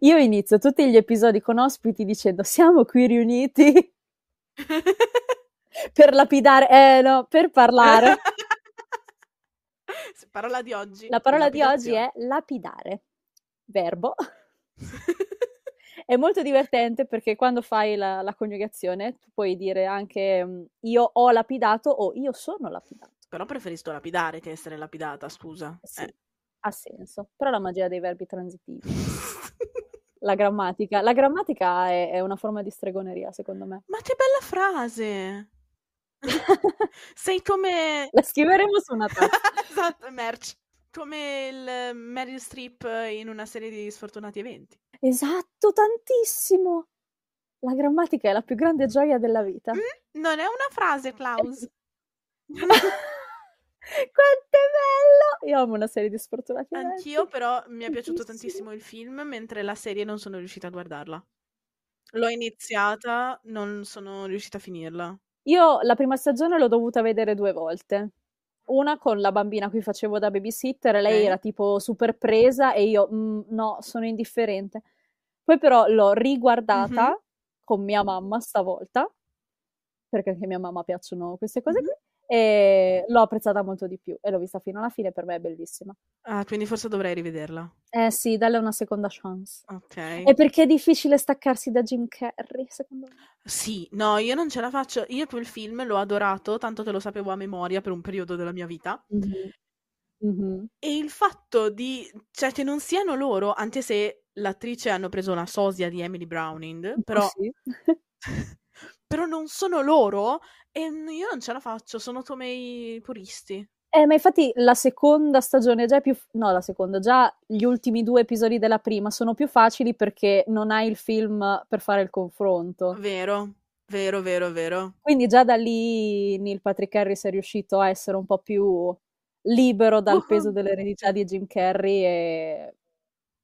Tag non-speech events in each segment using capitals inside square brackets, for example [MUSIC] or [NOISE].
Io inizio tutti gli episodi con ospiti dicendo siamo qui riuniti [LAUGHS] per lapidare, eh no, per parlare. parola di oggi. La parola di oggi è lapidare, verbo. [LAUGHS] è molto divertente perché quando fai la, la conjugazione tu puoi dire anche mm, io ho lapidato o io sono lapidato. Però preferisco lapidare che essere lapidata, scusa. Sì. Eh. Ha senso, però la magia dei verbi transitivi. [LAUGHS] la grammatica, la grammatica è, è una forma di stregoneria, secondo me. Ma che bella frase! [LAUGHS] Sei come... La scriveremo su una [LAUGHS] tazza. esatto, merch. Come il Meryl Streep in una serie di sfortunati eventi. Esatto, tantissimo! La grammatica è la più grande gioia della vita. Mm, non è una frase, Klaus. Io amo una serie di sfortunati. Anch'io, però mi è piaciuto tantissimo il film, mentre la serie non sono riuscita a guardarla. L'ho iniziata, non sono riuscita a finirla. Io la prima stagione l'ho dovuta vedere due volte. Una con la bambina a cui facevo da babysitter, lei eh. era tipo super presa e io mm, no, sono indifferente. Poi però l'ho riguardata mm-hmm. con mia mamma stavolta, perché anche a mia mamma piacciono queste cose mm-hmm. qui e l'ho apprezzata molto di più e l'ho vista fino alla fine, per me è bellissima. Ah, quindi forse dovrei rivederla. Eh sì, dalle una seconda chance. Ok. E perché è difficile staccarsi da Jim Carrey, secondo me? Sì, no, io non ce la faccio. Io quel film l'ho adorato, tanto che lo sapevo a memoria per un periodo della mia vita. Mm-hmm. Mm-hmm. E il fatto di, cioè che non siano loro, anche se l'attrice hanno preso la sosia di Emily Browning, [LAUGHS] però... Oh, sì. [LAUGHS] però non sono loro e io non ce la faccio, sono come i puristi. Eh, ma infatti la seconda stagione già è più... No, la seconda, già gli ultimi due episodi della prima sono più facili perché non hai il film per fare il confronto. Vero, vero, vero, vero. Quindi già da lì Neil Patrick Harris è riuscito a essere un po' più libero dal uh-huh. peso [LAUGHS] dell'eredità di Jim Carrey e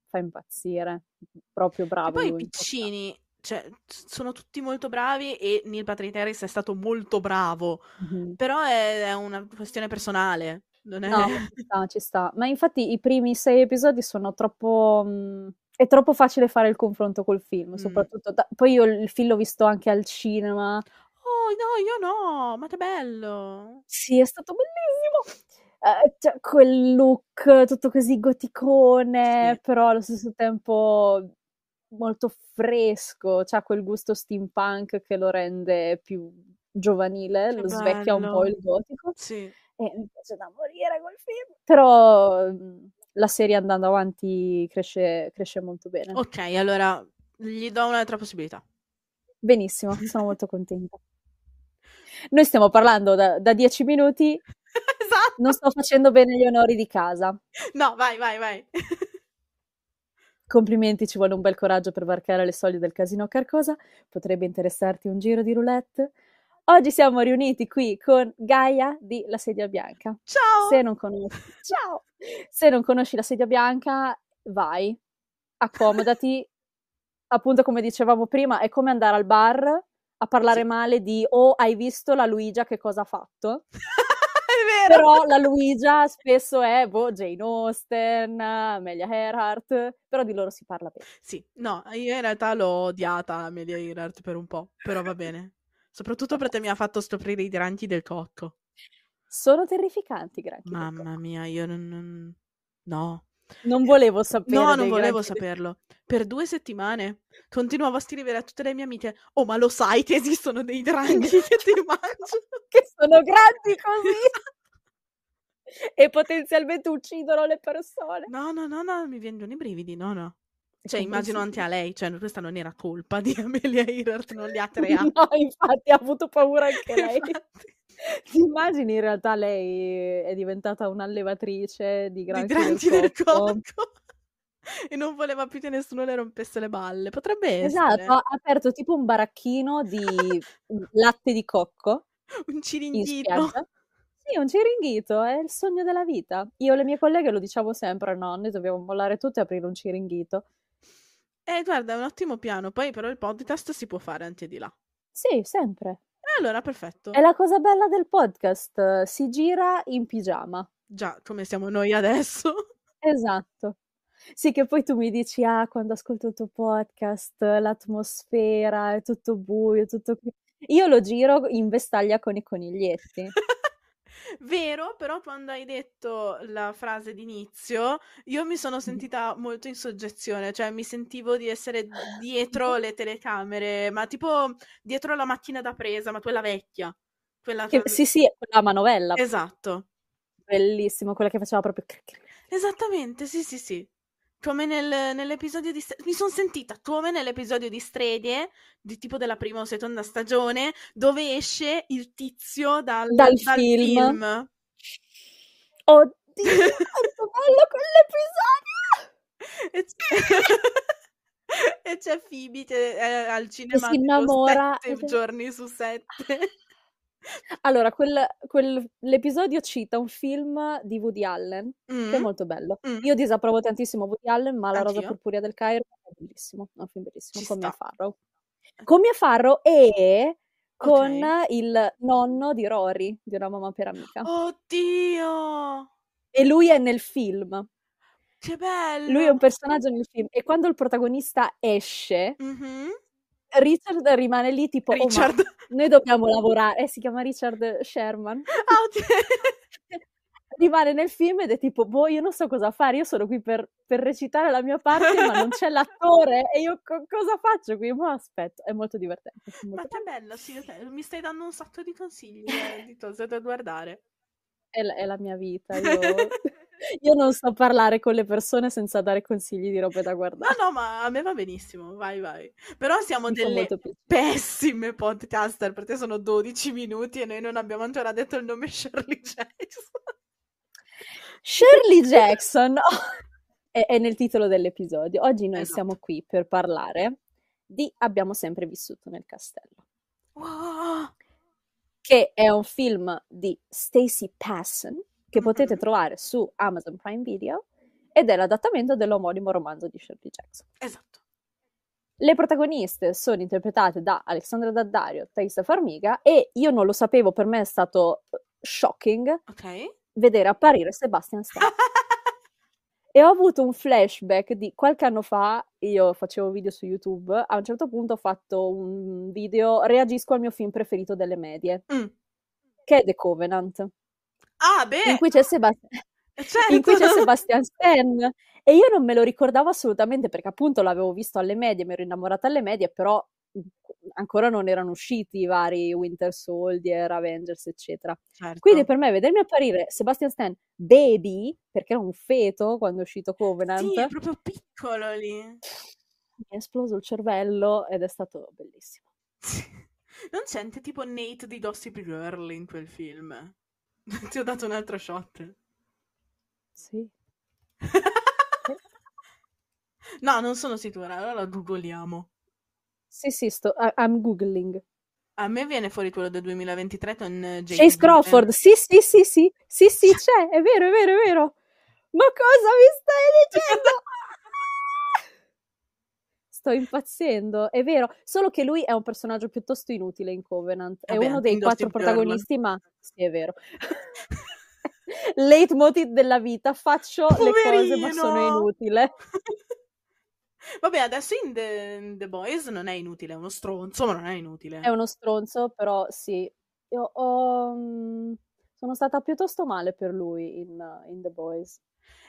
fa impazzire. Proprio bravo. E poi i piccini, cioè, sono tutti molto bravi e Neil Patrick Harris è stato molto bravo, mm-hmm. però è, è, una questione personale. Non è... No, [LAUGHS] ci sta, ci sta. Ma infatti i primi sei episodi sono troppo... Mh, è troppo facile fare il confronto col film, mm. soprattutto... Da, poi io il film l'ho visto anche al cinema. Oh no, io no, ma che bello! Sì, è stato bellissimo! Uh, cioè, quel look tutto così goticone, sì. però allo stesso tempo molto fresco, ha quel gusto steampunk che lo rende più giovanile, che lo bello. svecchia un po' il gotico. Sì. E mi piace da morire quel film. Però mm, la serie andando avanti cresce, cresce molto bene. Ok, allora gli do un'altra possibilità. Benissimo, sono molto contenta. Noi stiamo parlando da, da dieci minuti. [LAUGHS] esatto. Non sto facendo bene gli onori di casa. No, vai, vai, vai. Complimenti, ci vuole un bel coraggio per varcare le soglie del casino Carcosa. Potrebbe interessarti un giro di roulette? Oggi siamo riuniti qui con Gaia di La Sedia Bianca. Ciao! Se non conosci, [LAUGHS] ciao! Se non conosci La Sedia Bianca, vai, accomodati. Appunto, come dicevamo prima, è come andare al bar a parlare sì. male di o oh, hai visto la Luigia che cosa ha fatto? [LAUGHS] però la Luigia spesso è boh, Jane Austen, Amelia Earhart, però di loro si parla bene. Sì, no, io in realtà l'ho odiata Amelia Earhart per un po', però va bene. Soprattutto perché mi ha fatto scoprire i granchi del cocco. Sono terrificanti i granchi. Mamma mia, io non, non... No. Non volevo saperlo. No, non volevo granchi... saperlo. Per due settimane continuavo a scrivere a tutte le mie amiche: Oh, ma lo sai che esistono dei granchi [LAUGHS] che ti mangiano? che sono grandi così. Esatto. [LAUGHS] e potenzialmente uccidono le persone. No, no, no, no, mi vengono i brividi, no, no. Cioè, immagino anche a lei, cioè, questa non era colpa di [LAUGHS] Amelia Earhart, non li ha [LAUGHS] creati. no, infatti ha avuto paura anche lei. Ti immagini in realtà lei è diventata un'allevatrice di granchi, di granchi del, cocco. del cocco. E non voleva più che nessuno le rompesse le balle. Potrebbe esatto, essere. Esatto, ha aperto tipo un baracchino di mm, latte di cocco. Un cilindrino. Sì, un ciringhito, è il sogno della vita. Io e le mie colleghe lo diciamo sempre, no, noi dobbiamo mollare tutte e aprire un ciringhito. Eh, guarda, è un ottimo piano. Poi però il podcast si può fare anche di là. Sì, sempre. allora, perfetto. È la cosa bella del podcast, si gira in pigiama. Già, come siamo noi adesso. [LAUGHS] Esatto. Sì, che poi tu mi dici, ah, quando ascolto il tuo podcast, l'atmosfera è tutto buio, tutto... Io lo giro in vestaglia con i coniglietti. [LAUGHS] Vero, però quando hai detto la frase d'inizio, io mi sono sentita molto in soggezione, cioè mi sentivo di essere dietro le telecamere, ma tipo dietro la macchina da presa, ma quella vecchia. Quella che, sì, sì, quella manovella. Esatto. Bellissimo, quella che faceva proprio... Esattamente, sì, sì, sì come nel, nell'episodio di mi sono sentita come nell'episodio di Stredie eh, di tipo della prima o seconda stagione dove esce il tizio dal, dal, dal film. film. Oddio, quanto [LAUGHS] bello quell'episodio! E c'è, [LAUGHS] e c'è Phoebe che al cinema si innamora sette e... Esatto. giorni su sette. Allora, quel quel l'episodio cita un film di Woody Allen, che è mm. molto bello. Mh. Mm. Io disapprovo tantissimo Woody Allen, ma La rosa Anch'io. del Cairo è bellissimo, è un film bellissimo, Ci con Mia Farrow. Con Mia Farrow e con Okay. il nonno di Rory, di Una mamma per amica. Oddio! E lui è nel film. Che bello! Lui è un personaggio nel film e quando il protagonista esce Mh-mh. Richard rimane lì tipo, oh, Richard. Oh, noi dobbiamo lavorare, eh, si chiama Richard Sherman. Oh, [LAUGHS] rimane nel film ed è tipo, boh, io non so cosa fare, io sono qui per, per recitare la mia parte, ma non c'è l'attore e io co- cosa faccio qui? Ma aspetto, è molto divertente. È molto ma che bello, sì, mi stai dando un sacco di consigli eh, di cose da guardare. È la, è la mia vita, io... Io non so parlare con le persone senza dare consigli di robe da guardare. No, no, ma a me va benissimo, vai, vai. Però siamo Mi delle pessime podcaster, perché sono 12 minuti e noi non abbiamo ancora detto il nome Shirley Jackson. Shirley Jackson è, è, nel titolo dell'episodio. Oggi noi esatto. siamo qui per parlare di Abbiamo sempre vissuto nel castello. Wow. Che è un film di Stacey Passon, che potete trovare su Amazon Prime Video ed è l'adattamento dell'omonimo romanzo di Shirley Jackson. Esatto. Le protagoniste sono interpretate da Alexandra Daddario, Thaisa Farmiga e io non lo sapevo, per me è stato eh, shocking okay. vedere apparire Sebastian Stan. [LAUGHS] e ho avuto un flashback di qualche anno fa, io facevo video su YouTube, a un certo punto ho fatto un video, reagisco al mio film preferito delle medie, mm. che è The Covenant. Ah, beh! In cui c'è, Sebast- eh, certo. in cui c'è Sebastian Stan. E io non me lo ricordavo assolutamente perché appunto l'avevo visto alle medie, mi ero innamorata alle medie, però ancora non erano usciti i vari Winter Soldier, Avengers, eccetera. Certo. Quindi per me vedermi apparire Sebastian Stan baby, perché era un feto quando è uscito Covenant. Sì, è proprio piccolo lì. Mi è esploso il cervello ed è stato bellissimo. [LAUGHS] non sente tipo Nate di Gossip Girl in quel film? [LAUGHS] Ti ho dato un altro shot. Sì. [LAUGHS] no, non sono sicura, allora googliamo. Sì, sì, sto, I'm googling. A me viene fuori quello del 2023 con James, eh, James Crawford. Sì, sì, sì, sì, sì, sì, c'è, è vero, è vero, è vero. Ma cosa mi stai dicendo? [LAUGHS] sto impazzendo, è vero, solo che lui è un personaggio piuttosto inutile in Covenant, è Vabbè, uno dei quattro protagonisti, German. ma sì, è vero. [LAUGHS] Leitmotiv della vita, faccio Poverino! le cose ma sono inutile. [LAUGHS] Vabbè, adesso in The, The, Boys non è inutile, è uno stronzo, ma non è inutile. È uno stronzo, però sì. Io ho... Mm, sono stata piuttosto male per lui in, in The Boys.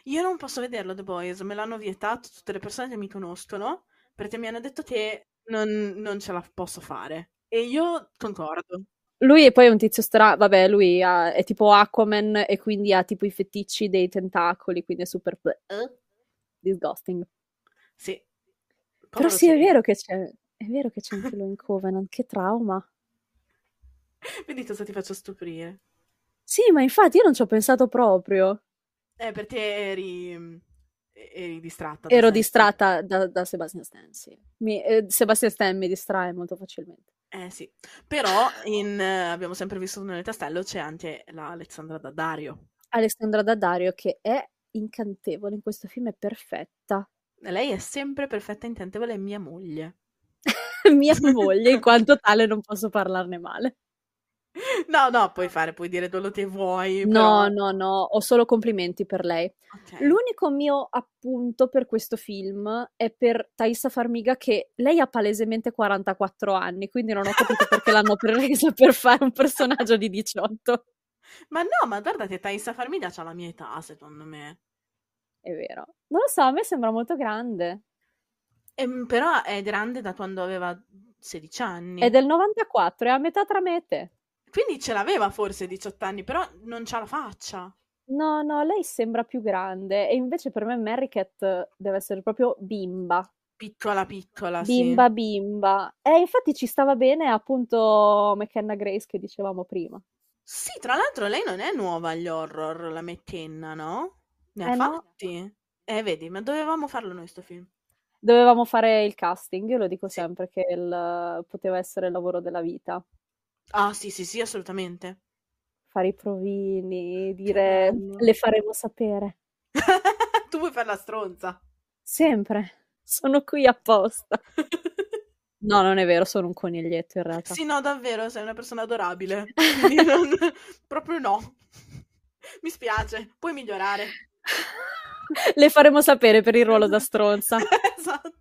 Io non posso vederlo The Boys, me l'hanno vietato tutte le persone che mi conoscono perché mi hanno detto che non, non ce la posso fare. E io concordo. Lui è poi un tizio stra... vabbè, lui ha... è tipo Aquaman e quindi ha tipo i feticci dei tentacoli, quindi è super... Uh. Disgusting. Sì. Povero Però sì, sei. è vero che c'è... [LAUGHS] È vero che c'è anche lui in Covenant, che trauma. Vedi cosa ti faccio stuprire. Sì, ma infatti io non ci ho pensato proprio. Eh, perché eri mm, eri distratta. Ero distratta da, da Sebastian Stan, sì. Mi, eh, Sebastian Stan mi distrae molto facilmente. Eh sì, però in, eh, abbiamo sempre visto nel tastello c'è anche la Alessandra Daddario. Alessandra Daddario che è incantevole in questo film, è perfetta. Lei è sempre perfetta e incantevole, è mia moglie. [LAUGHS] mia moglie, in quanto tale non posso parlarne male. No, no, puoi fare, puoi dire quello che vuoi. No, però... no, no, ho solo complimenti per lei. L'unico mio appunto per questo film è per Thaisa Farmiga che lei ha palesemente 44 anni, quindi non ho capito [LAUGHS] perché l'hanno presa per fare un personaggio di 18. Ma no, ma guarda che Thaisa Farmiga ha la mia età, secondo me. È vero. Non lo so, a me sembra molto grande. Ehm, però è grande da quando aveva 16 anni. È del 94, è a metà tra me e te. Quindi ce l'aveva forse 18 anni, però non c'ha la faccia. No, no, lei sembra più grande e invece per me Mary Cat deve essere proprio bimba. Piccola, piccola, bimba, sì. bimba. E infatti ci stava bene appunto McKenna Grace che dicevamo prima. Sì, tra l'altro lei non è nuova agli horror, la McKenna, no? Ne ha eh fatti? No. Eh, vedi, ma dovevamo farlo noi sto film. Dovevamo fare il casting, io lo dico sì. sempre che il, poteva essere il lavoro della vita. Ah, sì, sì, sì, assolutamente. Fare i provini, dire Caramba. le faremo sapere. [LAUGHS] tu vuoi fare la stronza? Sempre. Sono qui apposta. [LAUGHS] No, non è vero, sono un coniglietto in realtà. Sì, no, davvero, sei una persona adorabile. [LAUGHS] non... Proprio no. Mi spiace, puoi migliorare. Le faremo sapere per il ruolo da esatto. stronza. esatto.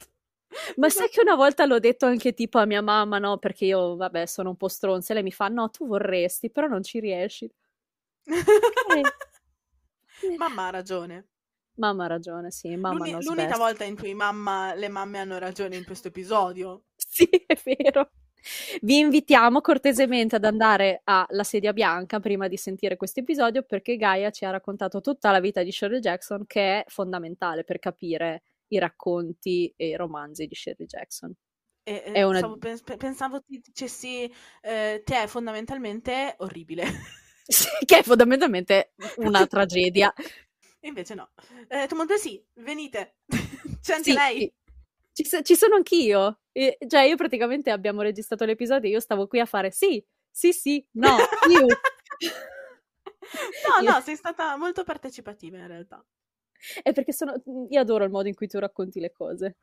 Ma sai che una volta l'ho detto anche tipo a mia mamma, no? Perché io, vabbè, sono un po' stronza. lei mi fa, no, tu vorresti, però non ci riesci. Okay. Eh. Eh. mamma ha ragione. Mamma ha ragione, sì. Mamma L'uni- l'unica best. volta in cui mamma, le mamme hanno ragione in questo episodio. sì, è vero. Vi invitiamo cortesemente ad andare alla sedia bianca prima di sentire questo episodio perché Gaia ci ha raccontato tutta la vita di Shirley Jackson che è fondamentale per capire i racconti e i romanzi di Sherry Jackson. E, è una... Stavo, pensavo ti dicessi, eh, te è fondamentalmente orribile. [LAUGHS] sì, che è fondamentalmente una [LAUGHS] tragedia. E invece no. Eh, Tomonte sì, venite, [LAUGHS] c'è anche sì, lei. Ci, ci, sono anch'io. E, cioè, io praticamente abbiamo registrato l'episodio e io stavo qui a fare sì, sì, sì, no, io. no, no, sei stata molto partecipativa in realtà. È perché sono... Mhmm, io adoro il modo in cui tu racconti le cose.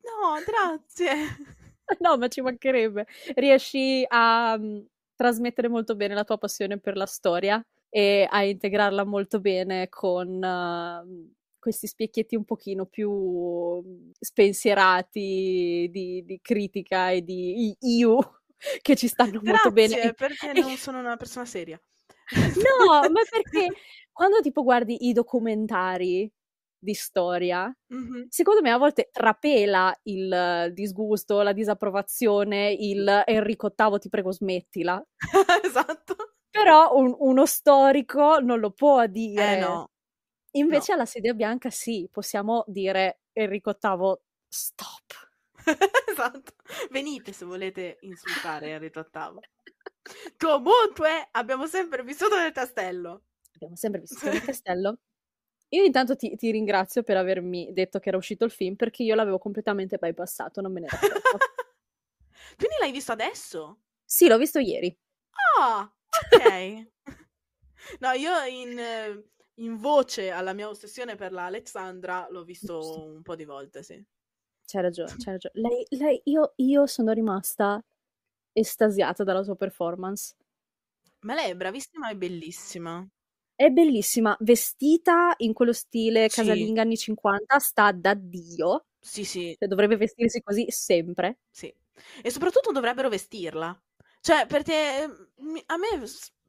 No, grazie. [LAUGHS] No, ma ci mancherebbe. Riesci a um, trasmettere molto bene la tua passione per la storia e a integrarla molto bene con uh, questi specchietti un pochino più spensierati di, di critica e di io che ci stanno grazie, molto bene. Grazie, perché non sono una persona seria. No, ma perché [LAUGHS] quando tipo guardi i documentari di storia, mm-hmm. secondo me a volte trapela il disgusto, la disapprovazione, il Enrico VIII ti prego smettila. [LAUGHS] esatto. Però un, uno storico non lo può eh, dire. Eh no. Invece no. alla sedia bianca sì, possiamo dire Enrico VIII stop. [LAUGHS] esatto. Venite se volete insultare Enrico VIII. Comunque, abbiamo sempre vissuto nel castello. Abbiamo sempre vissuto nel castello. Io intanto ti, ti, ringrazio per avermi detto che era uscito il film perché io l'avevo completamente bypassato, non me ne ero accorto. [LAUGHS] Quindi l'hai visto adesso? Sì, l'ho visto ieri. Ah, oh, ok. [LAUGHS] no, io in, in, voce alla mia ossessione per la Alexandra l'ho visto un po' di volte, sì. C'è ragione, c'è ragione. Lei, lei, io, io sono rimasta estasiata dalla sua performance. Ma lei è bravissima e bellissima. È bellissima, vestita in quello stile sì. casalinga anni 50, sta da Dio. Sì, sì. Cioè, dovrebbe vestirsi così sempre. Sì. E soprattutto dovrebbero vestirla. Cioè, perché ehm, a me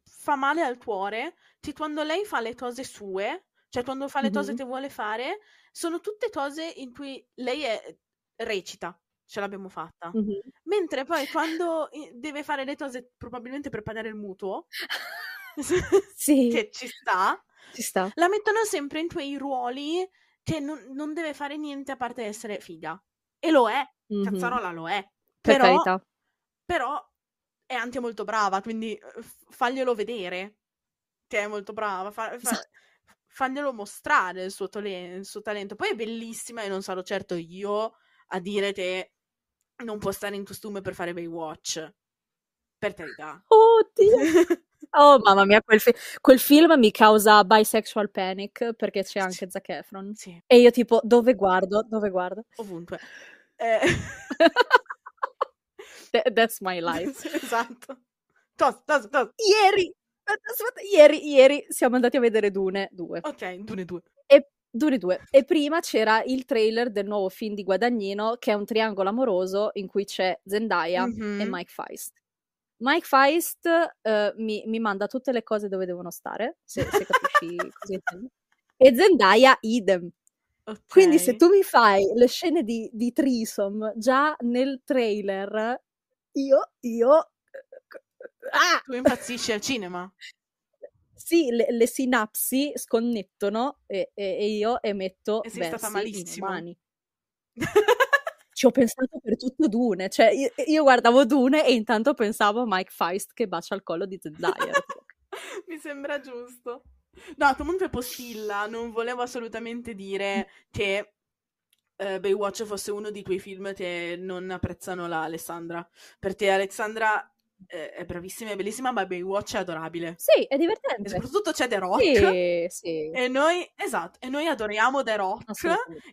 fa male al cuore che quando lei fa le cose sue, cioè quando fa le mm-hmm. cose che vuole fare, sono tutte cose in cui lei è, recita ce l'abbiamo fatta. Mm-hmm. Mentre poi quando deve fare le cose probabilmente per pagare il mutuo, [LAUGHS] sì. che ci sta, ci sta, la mettono sempre in quei ruoli che non, non deve fare niente a parte essere figa. E lo è, mm-hmm. Cazzarola lo è. Per però, carità. Però è anche molto brava, quindi eh, faglielo vedere che è molto brava. Fa, fa, faglielo mostrare il suo, tole- il suo talento. Poi è bellissima e non sarò certo io a dire che non può stare in costume per fare Baywatch. Per carità. Oddio. [LAUGHS] Oh mamma mia, quel, fi- quel, film mi causa bisexual panic perché c'è anche sì. Zac Efron. Sì. E io tipo, dove guardo? Dove guardo? Ovunque. [LAUGHS] Eh... That- that's my life. esatto. Tos, tos, tos. Ieri, ieri, ieri siamo andati a vedere Dune 2. Ok, Dune 2. Duri due. E prima c'era il trailer del nuovo film di Guadagnino, che è un triangolo amoroso in cui c'è Zendaya mm-hmm. e Mike Feist. Mike Feist uh, mi, mi, manda tutte le cose dove devono stare, se, se capisci [LAUGHS] così. E Zendaya idem. Okay. Quindi se tu mi fai le scene di, di Trisom già nel trailer, io, io... Ah! Tu impazzisci al cinema? [LAUGHS] Sì, le, le sinapsi sconnettono e, e, e, io emetto e sei stata malissimo. umani. [LAUGHS] Ci ho pensato per tutto Dune, cioè io, io, guardavo Dune e intanto pensavo a Mike Feist che bacia il collo di Zendaya. [LAUGHS] Mi sembra giusto. No, comunque Postilla, non volevo assolutamente dire che eh, Baywatch fosse uno di quei film che non apprezzano la Alessandra, perché Alessandra è, bravissima, è bellissima, ma Baywatch è adorabile. Sì, è divertente. E soprattutto c'è The Rock. Sì, sì. E noi, esatto, e noi adoriamo The Rock.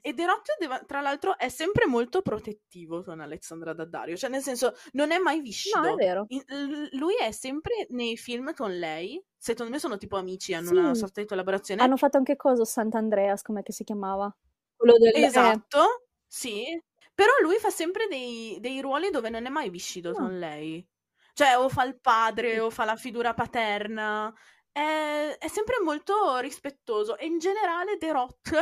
E The Rock, tra l'altro, è sempre molto protettivo con Alexandra Daddario. Cioè, nel senso, non è mai viscido. No, è vero. In, lui è sempre nei film con lei. Secondo me sono tipo amici, hanno sì. una sorta di collaborazione. Hanno fatto anche cosa? Sant'Andreas, com'è che si chiamava? Quello del... Eh. Esatto, eh. sì. Però lui fa sempre dei, dei, ruoli dove non è mai viscido no. Ah. con lei. Cioè, o fa il padre o fa la figura paterna. È, è sempre molto rispettoso. E in generale The Rock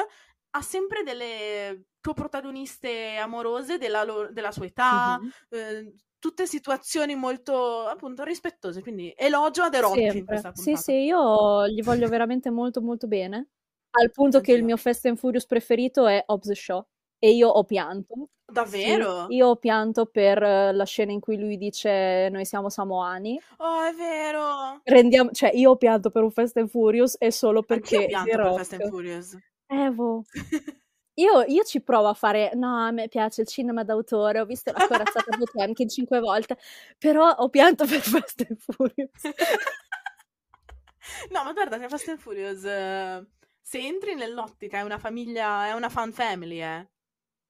ha sempre delle protagoniste amorose della, lo- della sua età, mm-hmm. eh, tutte situazioni molto appunto rispettose. Quindi elogio a The Rock. Sì, sì, io gli voglio veramente molto molto bene. Al punto Anch'io. che il mio Fast and Furious preferito è Hobbs Shaw e io ho pianto. Davvero? Sì, io ho pianto per eh, la scena in cui lui dice noi siamo samoani. Oh, è vero! Rendiamo... Cioè, io ho pianto per un Fast and Furious e solo perché... Anch'io ho pianto per Fast and Furious. Evo. [LAUGHS] Io, io, ci provo a fare, no, a me piace il cinema d'autore, ho visto la corazzata di Potemkin cinque volte, però ho pianto per Fast and Furious. [LAUGHS] no, ma guarda, Fast and Furious, eh, se entri nell'ottica, è una famiglia, è una fan family, eh.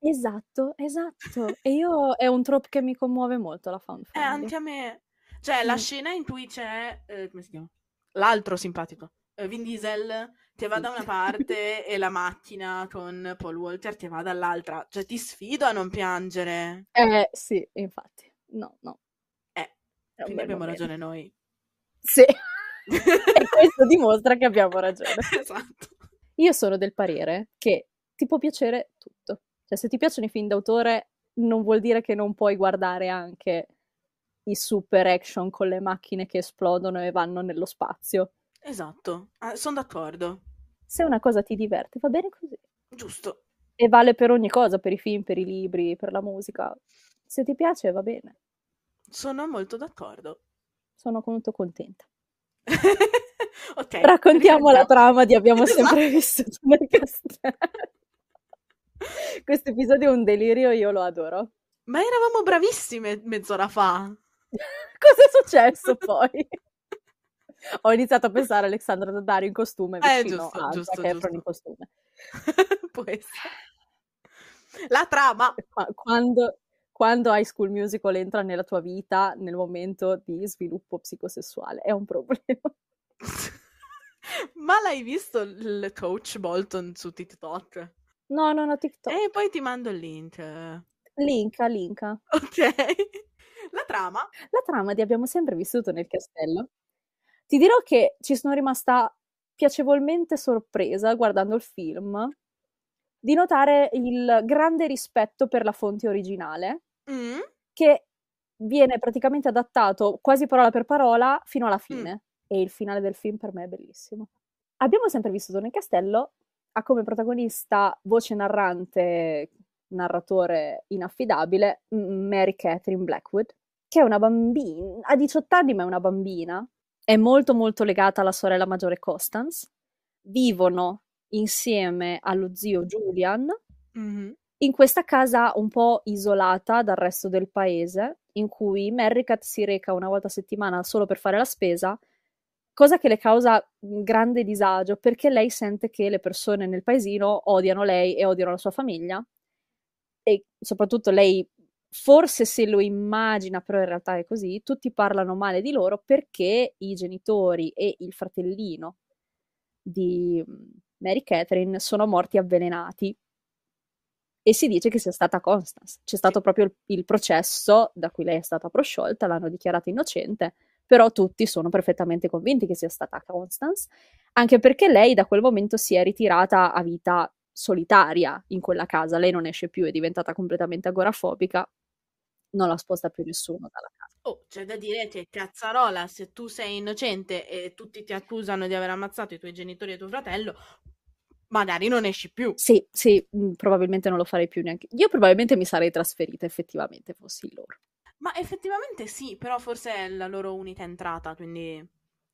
Esatto, esatto. e io è un trope che mi commuove molto la fanfare. Eh, anche a me. Cioè, sì. la scena in cui c'è eh, come si chiama? L'altro simpatico, eh, Vin Diesel ti va da una parte [LAUGHS] e la macchina con Paul Walter ti va dall'altra. Cioè, ti sfido a non piangere. Eh, sì, infatti. No, no. Eh, quindi abbiamo momento. ragione noi. Sì. [LAUGHS] e questo dimostra che abbiamo ragione. Esatto. Io sono del parere che ti può piacere tutto. Cioè, se ti piacciono i film d'autore, non vuol dire che non puoi guardare anche i super action con le macchine che esplodono e vanno nello spazio. Esatto, ah, sono d'accordo. Se una cosa ti diverte, va bene così. Giusto. E vale per ogni cosa, per i film, per i libri, per la musica. Se ti piace, va bene. Sono molto d'accordo. Sono molto contenta. [LAUGHS] okay, Raccontiamo ricordiamo. la trama di Abbiamo [LAUGHS] sempre visto esatto. vissuto nel castello. [LAUGHS] Questo episodio è un delirio, io lo adoro. Ma eravamo bravissime mezz'ora fa. [LAUGHS] Cos'è successo poi? Ho iniziato a pensare a Alexandra Daddario in costume eh, giusto, a giusto, che giusto. in costume. [LAUGHS] Può essere. La trama. Quando, quando High School Musical entra nella tua vita nel momento di sviluppo psicosessuale, è un problema. Ma l'hai visto il coach Bolton su TikTok? No, non ho TikTok. E poi ti mando il link. Link, link. Ok. La trama? La trama di Abbiamo sempre vissuto nel castello. Ti dirò che ci sono rimasta piacevolmente sorpresa guardando il film di notare il grande rispetto per la fonte originale mm. che viene praticamente adattato quasi parola per parola fino alla mm. fine mm. e il finale del film per me è bellissimo. Abbiamo sempre vissuto nel castello ha come protagonista voce narrante, narratore inaffidabile, Mary Catherine Blackwood, che è una bambina, ha 18 anni ma è una bambina, è molto molto legata alla sorella maggiore Constance, vivono insieme allo zio Julian mm-hmm. in questa casa un po' isolata dal resto del paese, in cui Mary Cat si reca una volta a settimana solo per fare la spesa cosa che le causa un mhmm, grande disagio perché lei sente che le persone nel paesino odiano lei e odiano la sua famiglia e soprattutto lei forse se lo immagina, però in realtà è così, tutti parlano male di loro perché i genitori e il fratellino di mhmm, Mary Catherine sono morti avvelenati e si dice che sia stata Constance. C'è stato proprio il, il processo da cui lei è stata prosciolta, l'hanno dichiarata innocente però tutti sono perfettamente convinti che sia stata Constance, anche perché lei da quel momento si è ritirata a vita solitaria in quella casa, lei non esce più, è diventata completamente agorafobica, non la sposta più nessuno dalla casa. Oh, c'è da dire che cazzarola, se tu sei innocente e tutti ti accusano di aver ammazzato i tuoi genitori e tuo fratello, magari non esci più. Sì, sì, mm, probabilmente non lo farei più neanche. Io probabilmente mi sarei trasferita effettivamente fossi loro. Ma effettivamente sì, però forse è la loro unica entrata, quindi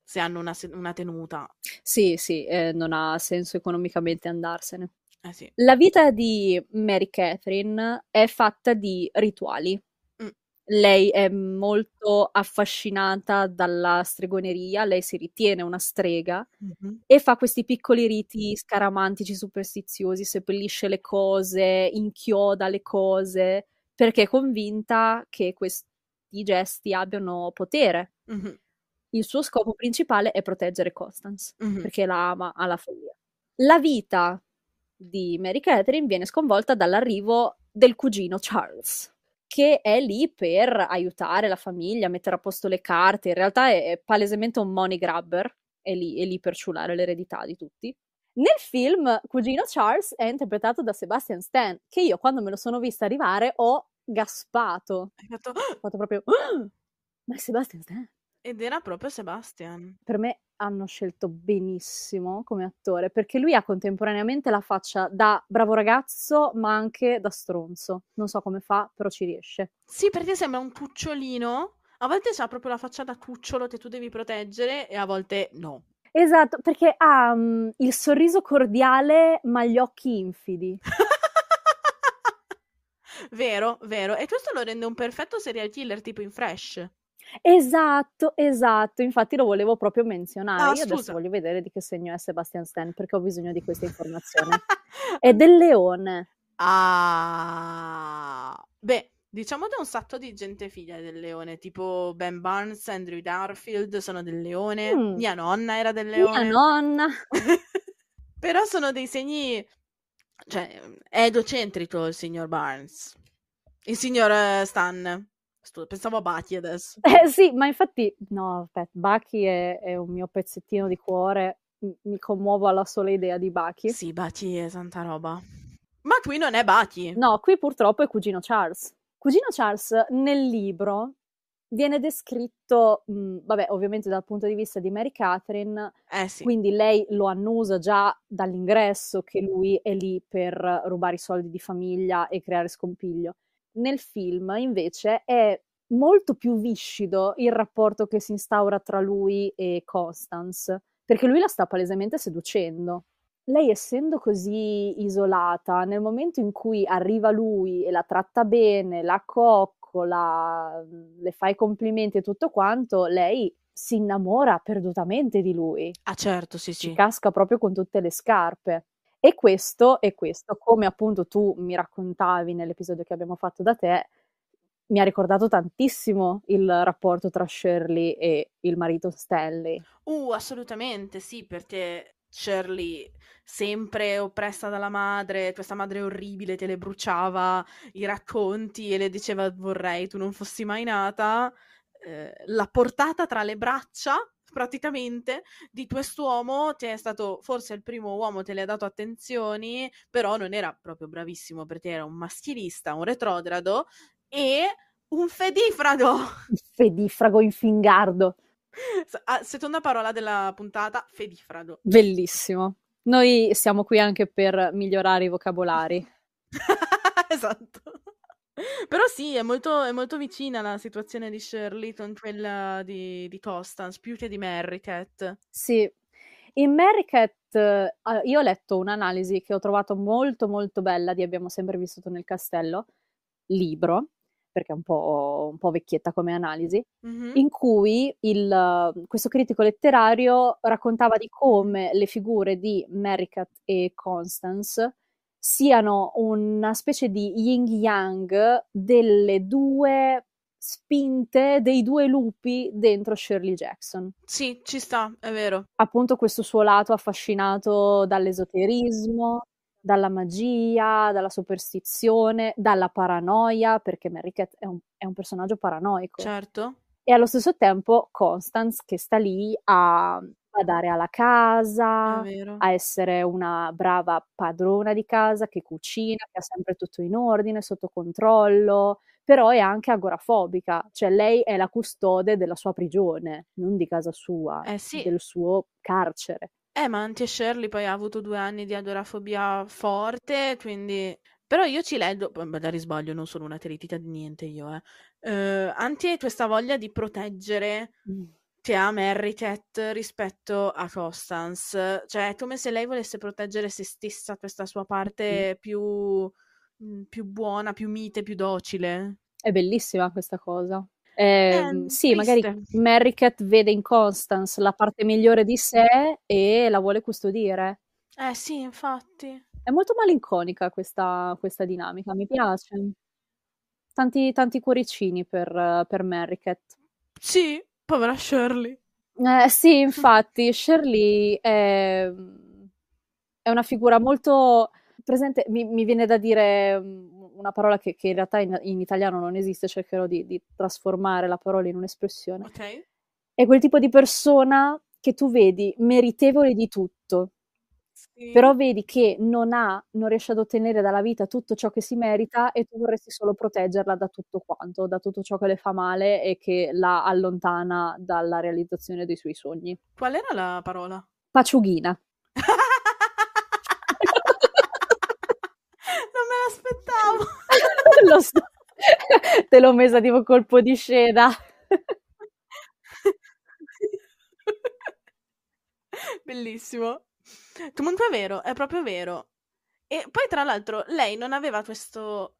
se hanno una, una tenuta. Sì, sì, eh, non ha senso economicamente andarsene. Eh sì. La vita di Mary Catherine è fatta di rituali. Mm. Lei è molto affascinata dalla stregoneria, lei si ritiene una strega mm-hmm. e fa questi piccoli riti scaramantici, superstiziosi, seppellisce le cose, inchioda le cose perché è convinta che questi gesti abbiano potere. Mm-hmm. Il suo scopo principale è proteggere Constance, mm-hmm. perché la ama alla follia. La vita di Mary Catherine viene sconvolta dall'arrivo del cugino Charles, che è lì per aiutare la famiglia, mettere a posto le carte. In realtà è, è palesemente un money grabber, è lì, è lì per ciulare l'eredità di tutti. Nel film Cugino Charles è interpretato da Sebastian Stan, che io quando me lo sono vista arrivare ho gaspato. Hai fatto... Ho fatto proprio... [GASPS] Ma è Sebastian Stan? Ed era proprio Sebastian. Per me hanno scelto benissimo come attore, perché lui ha contemporaneamente la faccia da bravo ragazzo, ma anche da stronzo. Non so come fa, però ci riesce. Sì, perché sembra un cucciolino. A volte c'ha proprio la faccia da cucciolo che tu devi proteggere e a volte no. Esatto, perché ha mm, il sorriso cordiale ma gli occhi infidi. [LAUGHS] vero, vero. E questo lo rende un perfetto serial killer tipo in Fresh. Esatto, esatto. Infatti lo volevo proprio menzionare. Ah, Io adesso voglio vedere di che segno è Sebastian Stan perché ho bisogno di questa informazione. [LAUGHS] è del leone. Ah, beh, Diciamo da un sacco di gente figlia del leone, tipo Ben Barnes, Andrew Garfield sono del leone, mm. mia nonna era del leone. Mia nonna! [LAUGHS] Però sono dei segni... cioè, è edocentrico il signor Barnes. Il signor eh, Stan. Pensavo a Bucky adesso. [LAUGHS] Eh, sì, ma infatti... No, aspetta, Bucky è, è un mio pezzettino di cuore. Mi, commuovo alla sola idea di Bucky. Sì, Bucky è tanta roba. Ma qui non è Bucky. No, qui purtroppo è cugino Charles. Cugino Charles nel libro viene descritto, mh, mm, vabbè, ovviamente dal punto di vista di Mary Catherine, eh sì. quindi lei lo annusa già dall'ingresso che lui è lì per rubare i soldi di famiglia e creare scompiglio. Nel film, invece, è molto più viscido il rapporto che si instaura tra lui e Constance, perché lui la sta palesemente seducendo lei essendo così isolata, nel momento in cui arriva lui e la tratta bene, la coccola, mm, le fa i complimenti e tutto quanto, lei si innamora perdutamente di lui. Ah certo, sì, sì. Ci casca proprio con tutte le scarpe. E questo, e questo, come appunto tu mi raccontavi nell'episodio che abbiamo fatto da te, mi ha ricordato tantissimo il rapporto tra Shirley e il marito Stanley. Uh, assolutamente sì, perché Shirley sempre oppressa dalla madre, questa madre orribile te le bruciava i racconti e le diceva vorrei tu non fossi mai nata, eh, l'ha portata tra le braccia praticamente di quest'uomo che è stato forse il primo uomo che le ha dato attenzioni, però non era proprio bravissimo perché era un maschilista, un retrogrado e un fedifrago. Fedifrago infingardo. Ah, seconda parola della puntata, fedifrado. Bellissimo. Noi siamo qui anche per migliorare i vocabolari. [LAUGHS] esatto. Però sì, è molto, è molto, vicina la situazione di Shirley con quella di, di Constance, più che di Mary Cat. Sì. In Mary Cat eh, io ho letto un'analisi che ho trovato molto molto bella di Abbiamo sempre vissuto nel castello, libro, perché è un po', un po vecchietta come analisi, mm-hmm. in cui il, questo critico letterario raccontava di come le figure di Mericat e Constance siano una specie di yin yang delle due spinte dei due lupi dentro Shirley Jackson. Sì, ci sta, è vero. Appunto questo suo lato affascinato dall'esoterismo, dalla magia, dalla superstizione, dalla paranoia, perché Merrickett è un, è un personaggio paranoico. Certo. E allo stesso tempo Constance che sta lì a badare alla casa, a essere una brava padrona di casa che cucina, che ha sempre tutto in ordine, sotto controllo, però è anche agorafobica, cioè lei è la custode della sua prigione, non di casa sua, eh sì. del suo carcere. Eh, ma anche Shirley poi ha avuto due anni di adorafobia forte, quindi... Però io ci leggo, da risbaglio, non sono una teritita di niente io, eh. Uh, eh, Auntie, questa voglia di proteggere che mm. ha Mary Cat rispetto a Constance. Cioè, è come se lei volesse proteggere se stessa, questa sua parte mm. più, più buona, più mite, più docile. È bellissima questa cosa. Ehm, ehm, sì, triste. magari Merricket vede in Constance la parte migliore di sé e la vuole custodire. Eh sì, infatti. È molto malinconica questa, questa dinamica, mi piace. Tanti, tanti cuoricini per, per Merricket. Sì, povera Shirley. Eh, sì, infatti, Shirley è, è una figura molto presente, mi, mi viene da dire una parola che, che in realtà in, in, italiano non esiste, cercherò di, di trasformare la parola in un'espressione. Okay. È quel tipo di persona che tu vedi meritevole di tutto, sì. però vedi che non ha, non riesce ad ottenere dalla vita tutto ciò che si merita e tu vorresti solo proteggerla da tutto quanto, da tutto ciò che le fa male e che la allontana dalla realizzazione dei suoi sogni. Qual era la parola? Paciughina. [LAUGHS] l'aspettavo. [LAUGHS] lo so. Te l'ho messa tipo colpo di scena. Bellissimo. Comunque è vero, è proprio vero. E poi tra l'altro lei non aveva questo...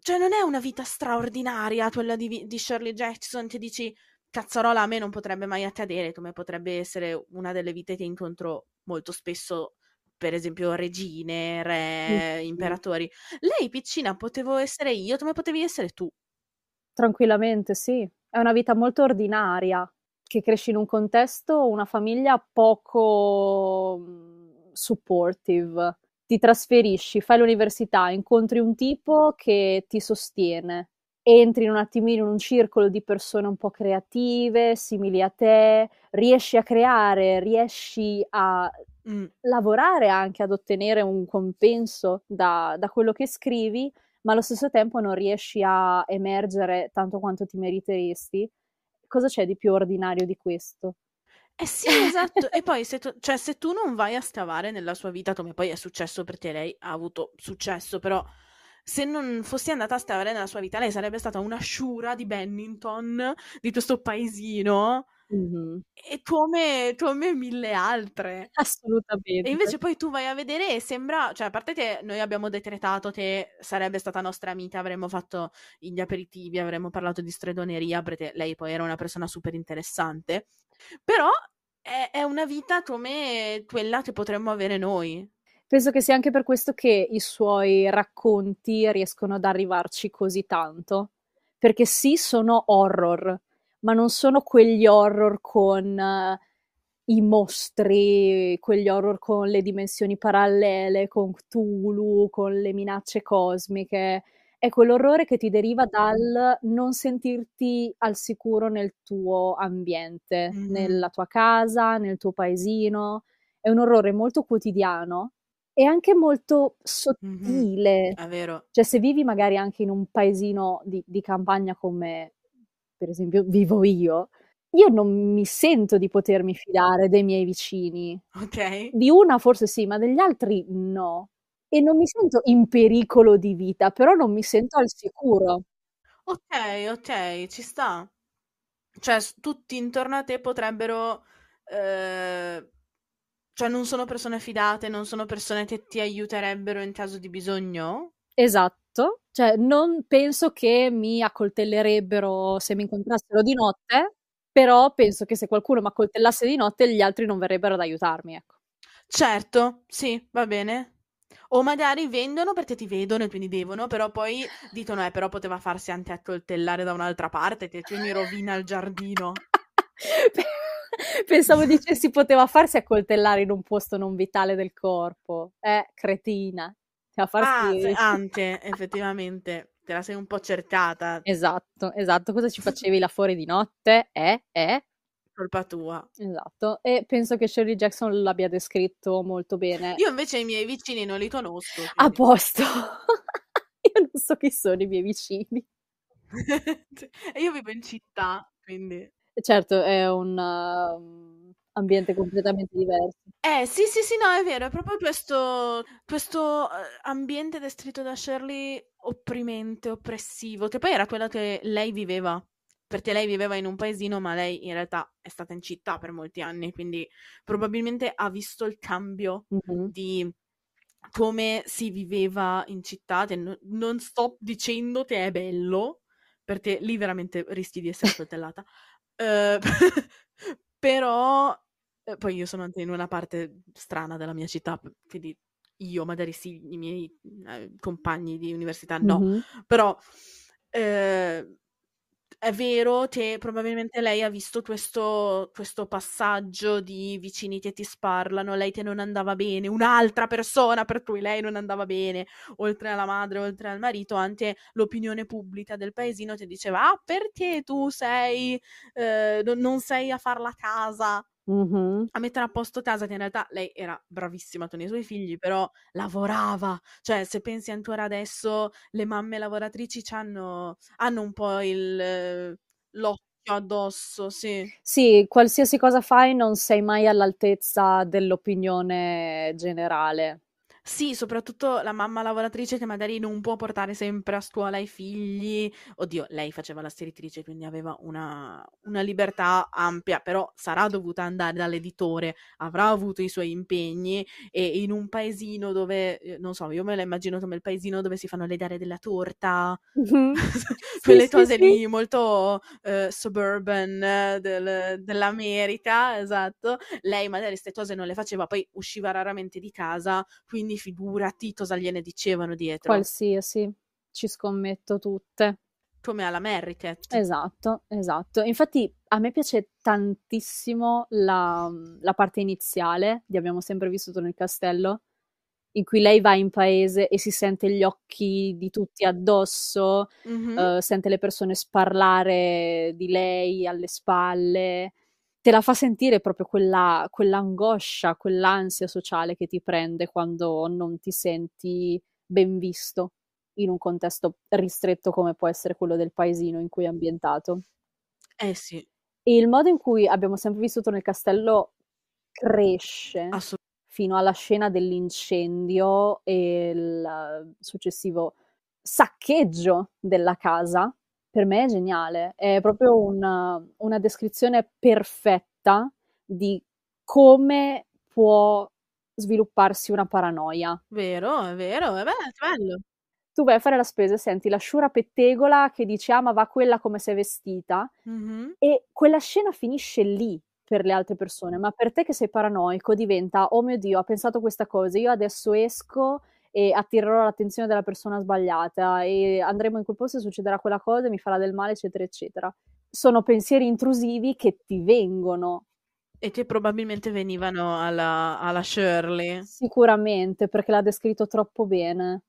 Cioè non è una vita straordinaria quella di, di Shirley Jackson che dici cazzarola a me non potrebbe mai accadere come potrebbe essere una delle vite che incontro molto spesso per esempio regine, re, imperatori. Lei piccina potevo essere io, come potevi essere tu? Tranquillamente, sì. È una vita molto ordinaria, che cresci in un contesto, una famiglia poco mhmm, supportive. Ti trasferisci, fai l'università, incontri un tipo che ti sostiene, entri un attimino in un circolo di persone un po' creative, simili a te, riesci a creare, riesci a mm. lavorare anche ad ottenere un compenso da, da quello che scrivi, ma allo stesso tempo non riesci a emergere tanto quanto ti meriteresti. Cosa c'è di più ordinario di questo? Eh sì, esatto. e poi se tu, cioè, se tu non vai a scavare nella sua vita, come poi è successo per te, lei ha avuto successo, però se non fosse andata a stare nella sua vita, lei sarebbe stata una sciura di Bennington, di questo paesino. Mm-hmm. E come, come, mille altre assolutamente. E invece poi tu vai a vedere e sembra, cioè, a parte che noi abbiamo decretato che sarebbe stata nostra amica, avremmo fatto gli aperitivi, avremmo parlato di stredoneria perché lei poi era una persona super interessante. Però è, è una vita come quella che potremmo avere noi. Penso che sia anche per questo che i suoi racconti riescono ad arrivarci così tanto, perché sì, sono horror, ma non sono quegli horror con uh, i mostri, quegli horror con le dimensioni parallele, con Cthulhu, con le minacce cosmiche. È ecco, quell'orrore che ti deriva dal non sentirti al sicuro nel tuo ambiente, mm-hmm. nella tua casa, nel tuo paesino. È un orrore molto quotidiano è anche molto sottile. Mh-mh, è vero. Cioè, se vivi magari anche in un paesino di, di campagna come per esempio vivo io, io non mi sento di potermi fidare dei miei vicini. Ok. Di una forse sì, ma degli altri no. E non mi sento in pericolo di vita, però non mi sento al sicuro. Ok, ok, ci sta. Cioè, tutti intorno a te potrebbero eh, cioè non sono persone fidate, non sono persone che ti aiuterebbero in caso di bisogno? Esatto, cioè non penso che mi accoltellerebbero se mi incontrassero di notte, però penso che se qualcuno mi accoltellasse di notte gli altri non verrebbero ad aiutarmi, ecco. Certo, sì, va bene. O magari vendono perché ti vedono e quindi devono, però poi dicono: eh, però poteva farsi anche accoltellare da un'altra parte, che mi rovina il giardino. [LAUGHS] [LAUGHS] Pensavo dicessi poteva farsi accoltellare in un posto non vitale del corpo. Eh, cretina. A farsi... Ah, [LAUGHS] anche, effettivamente. Te la sei un po' cercata. Esatto, esatto. Cosa ci facevi là fuori di notte? Eh, eh? colpa tua. Esatto, e penso che Shirley Jackson l'abbia descritto molto bene. Io invece i miei vicini non li conosco. Quindi. A posto. [LAUGHS] Io non so chi sono i miei vicini. e Io vivo in città, quindi certo è un uh, ambiente completamente diverso. Eh sì sì sì no è vero, è proprio questo, questo eh, ambiente descritto da Shirley opprimente, oppressivo, che poi era quello che lei viveva perché lei viveva in un paesino, ma lei in realtà è stata in città per molti anni, quindi probabilmente ha visto il cambio mm-hmm. di come si viveva in città. Non sto dicendo che è bello, perché lì veramente rischi di essere [LAUGHS] coltellata. Ehm, [LAUGHS] però eh, poi io sono anche in una parte strana della mia città, quindi io magari sì, i miei eh, compagni di università no, mm-hmm. però eh, è vero che probabilmente lei ha visto questo questo passaggio di vicini che ti sparlano, lei che non andava bene, un'altra persona per cui lei non andava bene, oltre alla madre, oltre al marito, anche l'opinione pubblica del paesino ti diceva "Ah, perché tu sei eh, non sei a far la casa?" Mh-mh. a mettere a posto casa che in realtà lei era bravissima con i suoi figli, però lavorava. Cioè, se pensi ancora adesso, le mamme lavoratrici c'hanno hanno un po' il l'occhio addosso, sì. Sì, qualsiasi cosa fai non sei mai all'altezza dell'opinione generale. Sì, soprattutto la mamma lavoratrice che magari non può portare sempre a scuola i figli. Oddio, lei faceva la stiritrice, quindi aveva una, una libertà ampia, però sarà dovuta andare dall'editore, avrà avuto i suoi impegni e in un paesino dove, eh, non so, io me la immagino come il paesino dove si fanno le gare della torta, mm-hmm. [LAUGHS] quelle sì, cose sì, lì sì. molto uh, suburban eh, del, dell'America, esatto. Lei magari queste cose non le faceva, poi usciva raramente di casa, quindi quindi figurati cosa gliene dicevano dietro. Qualsiasi, ci scommetto tutte. Come alla Merricket. Esatto, esatto. Infatti a me piace tantissimo la, la parte iniziale di Abbiamo sempre vissuto nel castello, in cui lei va in paese e si sente gli occhi di tutti addosso, mm-hmm. uh, sente le persone sparlare di lei alle spalle, te la fa sentire proprio quella, quell'angoscia, quell'ansia sociale che ti prende quando non ti senti ben visto in un contesto ristretto come può essere quello del paesino in cui è ambientato. Eh sì. E il modo in cui abbiamo sempre vissuto nel castello cresce fino alla scena dell'incendio e il successivo saccheggio della casa per me è geniale, è proprio una, una descrizione perfetta di come può svilupparsi una paranoia. Vero, è vero, è bello, Tu vai a fare la spesa e senti la sciura pettegola che dice ah ma va quella come sei vestita mm-hmm. e quella scena finisce lì per le altre persone, ma per te che sei paranoico diventa oh mio Dio ha pensato questa cosa, io adesso esco e attirerò l'attenzione della persona sbagliata e andremo in quel posto e succederà quella cosa e mi farà del male, eccetera, eccetera. Sono pensieri intrusivi che ti vengono. E che probabilmente venivano alla, alla Shirley. Sicuramente, perché l'ha descritto troppo bene.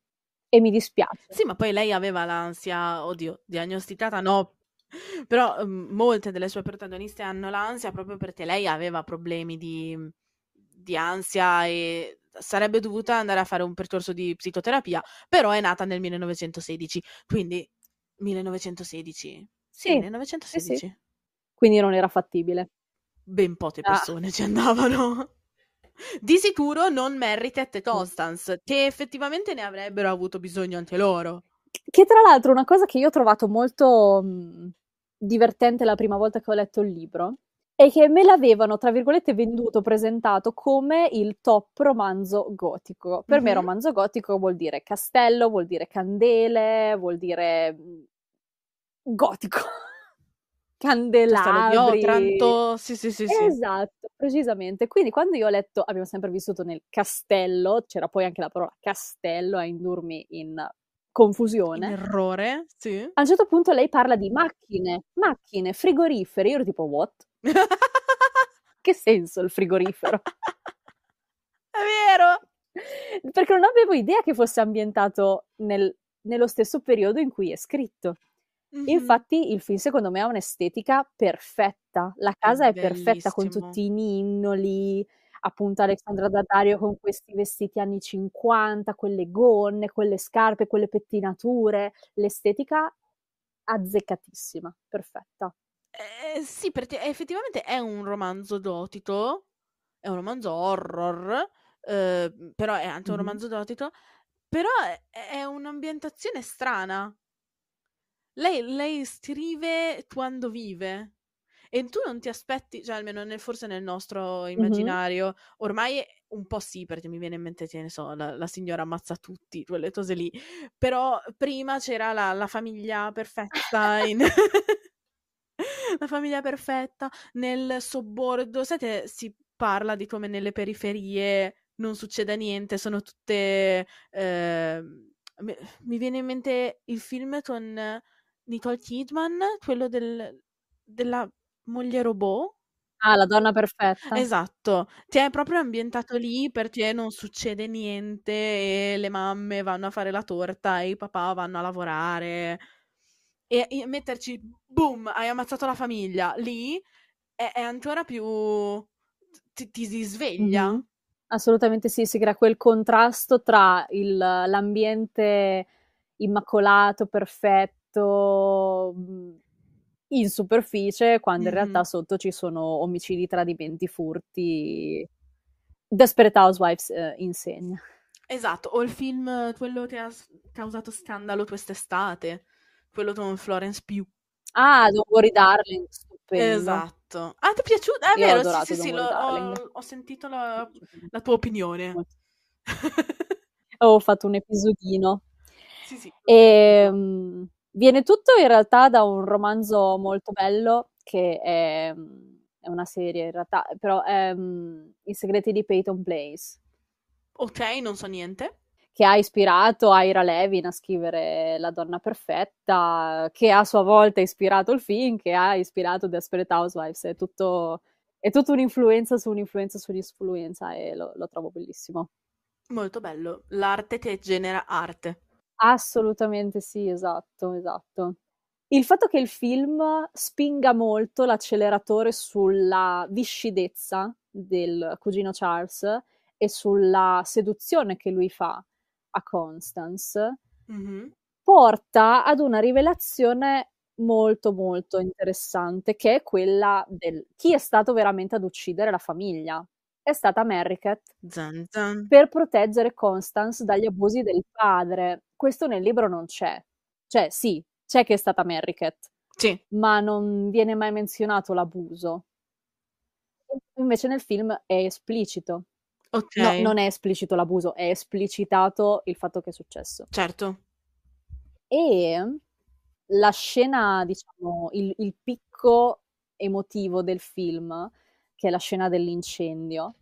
E mi dispiace. Sì, ma poi lei aveva l'ansia, oddio, diagnosticata no, però m- mm, molte delle sue protagoniste hanno l'ansia proprio perché lei aveva problemi di, di ansia e sarebbe dovuta andare a fare un percorso di psicoterapia, però è nata nel 1916, quindi 1916. Sì, 1916. Eh, sì, Quindi non era fattibile. Ben poche ah. persone ah. ci andavano. Di sicuro non Merritet e Constance, che effettivamente ne avrebbero avuto bisogno anche loro. Che tra l'altro una cosa che io ho trovato molto divertente la prima volta che ho letto il libro e che me l'avevano, tra virgolette, venduto, presentato come il top romanzo gotico. Per me mm-hmm. romanzo gotico vuol dire castello, vuol dire candele, vuol dire mm, gotico. [LAUGHS] Candelabri. Castello di Otranto, sì, sì, sì, sì. Esatto, precisamente. Quindi quando io ho letto, abbiamo sempre vissuto nel castello, c'era poi anche la parola castello a indurmi in confusione. Errore, sì. A un certo punto lei parla di macchine, macchine, frigoriferi, io ero tipo what? [LAUGHS] che senso il frigorifero? [LAUGHS] È vero! Perché non avevo idea che fosse ambientato nel, nello stesso periodo in cui è scritto. Mm-hmm. Infatti il film secondo me ha un'estetica perfetta, la casa è, è perfetta con tutti i ninnoli, appunto Alessandra Daddario con questi vestiti anni 50, quelle gonne, quelle scarpe, quelle pettinature, l'estetica azzeccatissima, perfetta. Eh, sì, perché effettivamente è un romanzo d'otito, è un romanzo horror, eh, però è anche un mm romanzo d'otito, però è, è un'ambientazione strana. Lei, lei, scrive quando vive e tu non ti aspetti, cioè almeno nel, forse nel nostro immaginario, mm-hmm. ormai un po' sì, perché mi viene in mente, che ne so, la, la, signora ammazza tutti, quelle cose lì, però prima c'era la, la famiglia perfetta in... [LAUGHS] la famiglia perfetta nel sobborgo. Siete, si parla di come nelle periferie non succeda niente, sono tutte... Eh, mi viene in mente il film con Nicole Kidman, quello del, della moglie robot. Ah, la donna perfetta. Esatto, ti è proprio ambientato lì perché non succede niente e le mamme vanno a fare la torta e i papà vanno a lavorare e, e metterci boom, hai ammazzato la famiglia, lì è, è ancora più ti, ti si sveglia. Mm-hmm. Assolutamente sì, si crea quel contrasto tra il, l'ambiente immacolato, perfetto mm, in superficie, quando mm in realtà mm-hmm. sotto ci sono omicidi, tradimenti, furti. Desperate Housewives eh, insegna. Esatto, o il film, eh, quello che ha causato scandalo quest'estate quello con Florence più. Ah, Don't Worry Darling, stupendo. Esatto. Ah, ti è piaciuto? È Io vero, sì, sì, sì, lo, ho, ho, sentito la, la tua opinione. [LAUGHS] ho fatto un episodino. Sì, sì. E, um, viene tutto in realtà da un romanzo molto bello che è, è una serie in realtà, però è um, I segreti di Peyton Place. Ok, non so niente che ha ispirato Ira Levin a scrivere La donna perfetta, che a sua volta ha ispirato il film, che ha ispirato Desperate Housewives, è tutto è tutta un'influenza su un'influenza su un'influenza e lo, lo, trovo bellissimo. Molto bello, l'arte che genera arte. Assolutamente sì, esatto, esatto. Il fatto che il film spinga molto l'acceleratore sulla viscidezza del cugino Charles e sulla seduzione che lui fa a Constance, mm-hmm. porta ad una rivelazione molto molto interessante che è quella del chi è stato veramente ad uccidere la famiglia. È stata Merricket per proteggere Constance dagli abusi del padre. Questo nel libro non c'è. Cioè, sì, c'è che è stata Merricket, sì. ma non viene mai menzionato l'abuso. Invece nel film è esplicito. Okay. No, non è esplicito l'abuso, è esplicitato il fatto che è successo. Certo. E la scena, diciamo, il, il picco emotivo del film, che è la scena dell'incendio,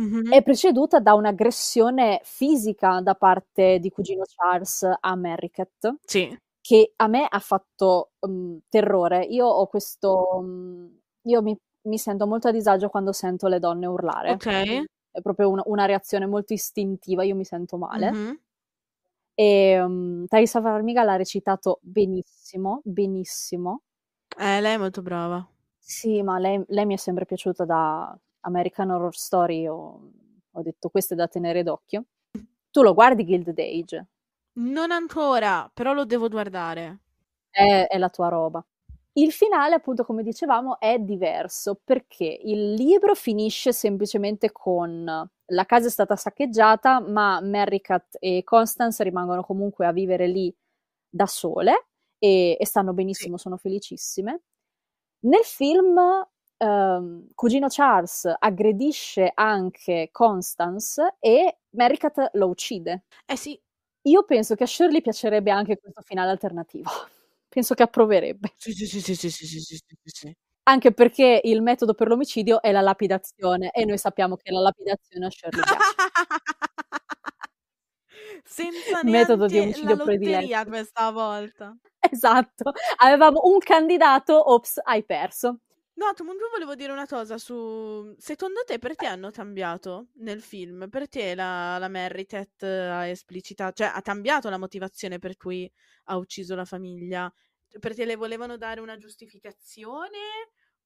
mm-hmm. è preceduta da un'aggressione fisica da parte di cugino Charles a Merrickett. Sì. Che a me ha fatto um, terrore. Io ho questo. Um, io mi, mi, sento molto a disagio quando sento le donne urlare. Ok è proprio un- una reazione molto istintiva, io mi sento male. Mm-hmm. E um, Thaisa Farmiga l'ha recitato benissimo, benissimo. Eh, lei è molto brava. Sì, ma lei, lei mi è sempre piaciuta da American Horror Story, ho, ho detto questo è da tenere d'occhio. Tu lo guardi Guild Age? Non ancora, però lo devo guardare. È, è la tua roba. Il finale, appunto, come dicevamo, è diverso perché il libro finisce semplicemente con la casa è stata saccheggiata, ma Merricat e Constance rimangono comunque a vivere lì da sole e, e stanno benissimo, sono felicissime. Nel film eh, cugino Charles aggredisce anche Constance e Merricat lo uccide. Eh sì. Io penso che a Shirley piacerebbe anche questo finale alternativo penso che approverebbe. Sì, sì, sì, sì, sì, sì, sì, sì, sì. Anche perché il metodo per l'omicidio è la lapidazione e noi sappiamo che la lapidazione a Shirley piace. [LAUGHS] Senza metodo di omicidio la prediletto questa volta. Esatto, avevamo un candidato, ops, hai perso. No, comunque volevo dire una cosa su... Secondo te perché hanno cambiato nel film? Perché la, la Merritet ha esplicitato, cioè ha cambiato la motivazione per cui ha ucciso la famiglia? Cioè, perché le volevano dare una giustificazione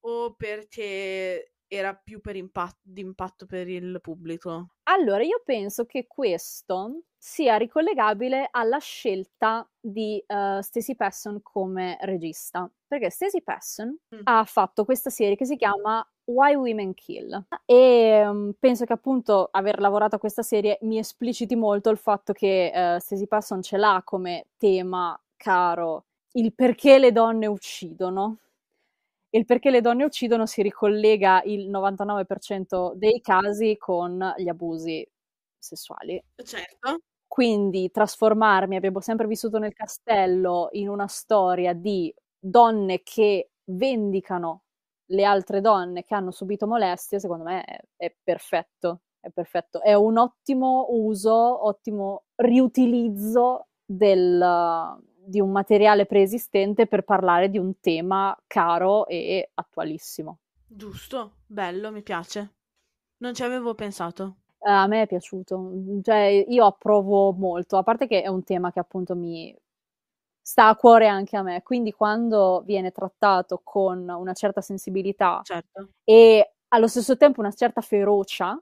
o perché era più per impat- impatto per il pubblico? Allora, io penso che questo sia ricollegabile alla scelta di uh, eh, Stacy Pesson come regista, perché Stacey Pesson mm. ha fatto questa serie che si chiama Why Women Kill e um, penso che appunto aver lavorato a questa serie mi espliciti molto il fatto che uh, eh, Stacy Pesson ce l'ha come tema caro il perché le donne uccidono e il perché le donne uccidono si ricollega il 99% dei casi con gli abusi sessuali. Certo. Quindi trasformarmi, abbiamo sempre vissuto nel castello, in una storia di donne che vendicano le altre donne che hanno subito molestie, secondo me è, è perfetto. È perfetto, è un ottimo uso, ottimo riutilizzo del, di un materiale preesistente per parlare di un tema caro e attualissimo. Giusto, bello, mi piace. Non ci avevo pensato. Eh, a me è piaciuto, cioè io approvo molto, a parte che è un tema che appunto mi sta a cuore anche a me, quindi quando viene trattato con una certa sensibilità certo. e allo stesso tempo una certa ferocia,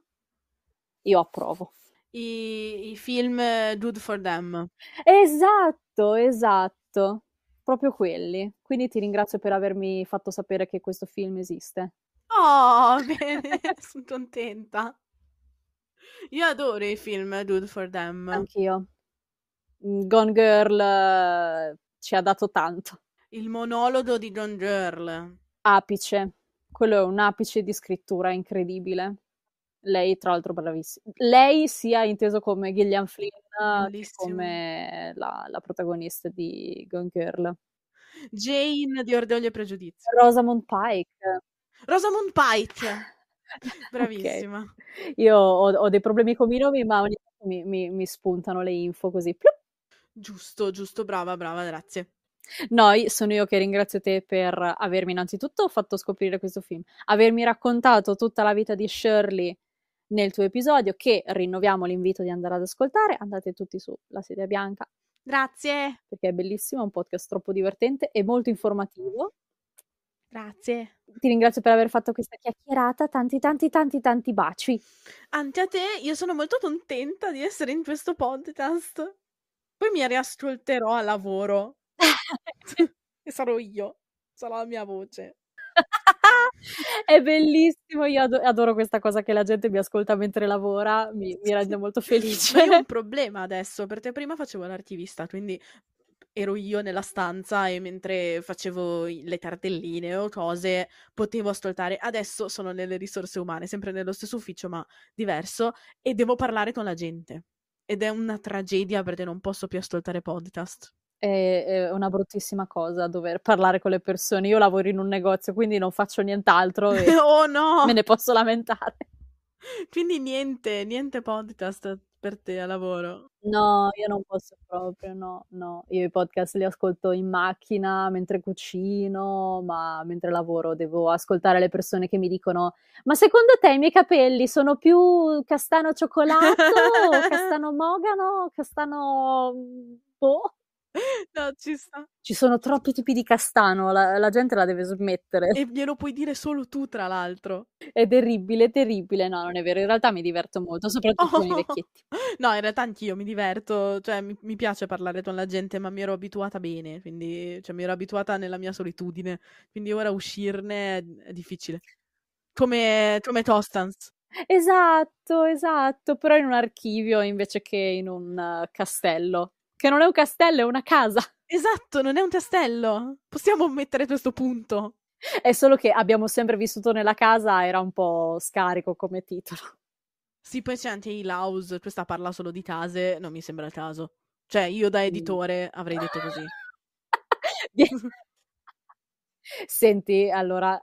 io approvo. I, i film eh, Good for Them. Esatto! Esatto, esatto, proprio quelli. Quindi ti ringrazio per avermi fatto sapere che questo film esiste. Oh, [LAUGHS] bene, sono contenta. Io adoro i film Dude for Them. Anch'io. Mm, Gone Girl eh, ci ha dato tanto. Il monologo di Gone Girl. Apice. Quello è un apice di scrittura incredibile. Lei, tra l'altro, bravissima. Lei sia inteso come Gillian Flynn Ehm, Bellissimo. come la, la protagonista di Gone Girl. Jane di Orgoglio e Pregiudizio. Rosamund Pike. Rosamund Pike. [LAUGHS] Bravissima. Okay. Io ho, ho, dei problemi con i nomi, ma ogni tanto mi, mi, mi, spuntano le info così. Plup. Giusto, giusto, brava, brava, grazie. Noi sono io che ringrazio te per avermi innanzitutto fatto scoprire questo film, avermi raccontato tutta la vita di Shirley nel tuo episodio che rinnoviamo l'invito di andare ad ascoltare. Andate tutti su La sedia bianca. Grazie. Perché è bellissimo, è un podcast troppo divertente e molto informativo. Grazie. Ti ringrazio per aver fatto questa chiacchierata. Tanti, tanti, tanti, tanti baci. Anche a te, io sono molto contenta di essere in questo podcast. Poi mi riascolterò a lavoro. [LAUGHS] e sarò io, sarò la mia voce. [LAUGHS] [LAUGHS] È bellissimo, io adoro questa cosa che la gente mi ascolta mentre lavora, mi, mi rende molto felice. Ma è un [LAUGHS] problema adesso, perché prima facevo l'archivista, quindi ero io nella stanza e mentre facevo le tartelline o cose potevo ascoltare. Adesso sono nelle risorse umane, sempre nello stesso ufficio ma diverso e devo parlare con la gente. Ed è una tragedia perché non posso più ascoltare podcast è, è una bruttissima cosa dover parlare con le persone. Io lavoro in un negozio, quindi non faccio nient'altro e [LAUGHS] oh no! me ne posso lamentare. Quindi niente, niente podcast per te a lavoro. No, io non posso proprio, no, no. Io i podcast li ascolto in macchina, mentre cucino, ma mentre lavoro devo ascoltare le persone che mi dicono ma secondo te i miei capelli sono più castano cioccolato, [LAUGHS] castano mogano, castano... boh? [LAUGHS] No, ci sta. Ci sono troppi tipi di castano, la, la gente la deve smettere. E glielo puoi dire solo tu, tra l'altro. È terribile, terribile. No, non è vero. In realtà mi diverto molto, soprattutto oh. con i vecchietti. No, in realtà anch'io mi diverto. Cioè, mi, mi, piace parlare con la gente, ma mi ero abituata bene. Quindi, cioè, mi ero abituata nella mia solitudine. Quindi ora uscirne è, è difficile. Come, come Tostans. Esatto, esatto, però in un archivio invece che in un uh, castello. Che non è un castello, è una casa. Esatto, non è un castello. Possiamo mettere questo punto. È solo che abbiamo sempre vissuto nella casa, era un po' scarico come titolo. Sì, poi c'è anche il house, questa parla solo di case, non mi sembra il caso. Cioè, io da mm. editore avrei detto così. [LAUGHS] Senti, allora,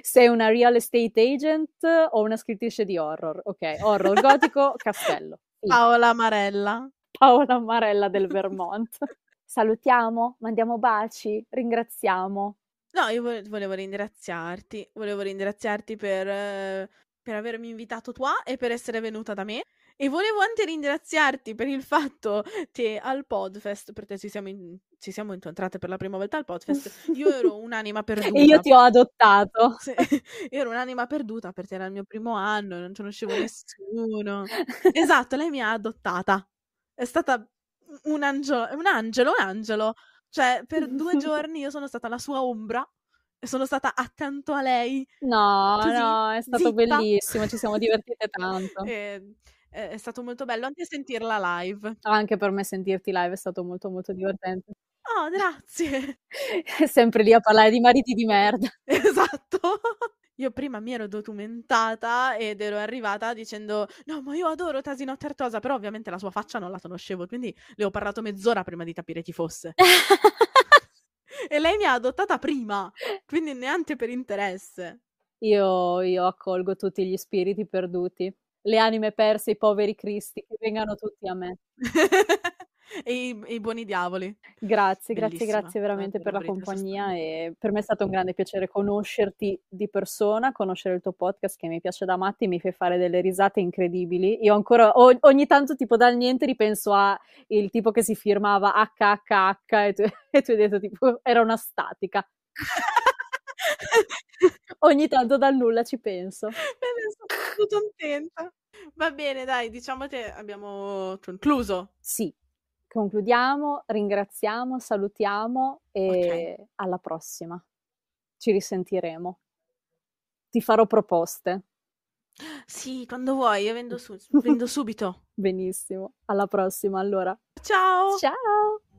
sei una real estate agent o una scrittrice di horror? Ok, horror gotico, [LAUGHS] castello. Paola Marella. Paola Marella del Vermont. [LAUGHS] Salutiamo, mandiamo baci, ringraziamo. No, io volevo ringraziarti, volevo ringraziarti per, eh, per avermi invitato qua e per essere venuta da me. E volevo anche ringraziarti per il fatto che al Podfest, perché ci siamo, in, ci siamo incontrate per la prima volta al Podfest, io ero [LAUGHS] un'anima perduta. e io ti ho adottato. Sì, [LAUGHS] io ero un'anima perduta perché era il mio primo anno, non conoscevo nessuno. esatto, lei mi ha adottata è stata un, angio- un angelo, un angelo. Cioè, per due [LAUGHS] giorni io sono stata la sua ombra e sono stata accanto a lei. No, così, no, è stato zitta. bellissimo, ci siamo divertite tanto. [LAUGHS] e, ehm, è stato molto bello anche sentirla live. Anche per me sentirti live è stato molto molto divertente. Oh, grazie. [LAUGHS] Sempre lì a parlare di mariti di merda. [LAUGHS] Esatto. Io prima mi ero documentata ed ero arrivata dicendo no, ma io adoro Tasino Tertosa, però ovviamente la sua faccia non la conoscevo, quindi le ho parlato mezz'ora prima di capire chi fosse. [LAUGHS] e lei mi ha adottata prima, quindi neanche per interesse. Io, io accolgo tutti gli spiriti perduti, le anime perse, i poveri cristi, che vengano tutti a me. [LAUGHS] e i, i buoni diavoli. Grazie, Bellissima. grazie, grazie veramente per la compagnia e per me è stato un grande piacere conoscerti di persona, conoscere il tuo podcast che mi piace da matti, mi fai fare delle risate incredibili. Io ancora o, ogni tanto tipo dal niente ripenso a il tipo che si firmava HHH e tu, [LAUGHS] e tu hai detto tipo era una statica. [LAUGHS] ogni tanto dal nulla ci penso. Sono contenta. Va bene, dai, diciamo che abbiamo concluso. Sì. Concludiamo, ringraziamo, salutiamo e okay. alla prossima. Ci risentiremo. Ti farò proposte. Sì, quando vuoi, io vendo, su- [LAUGHS] vendo subito. Benissimo, alla prossima allora. Ciao! Ciao!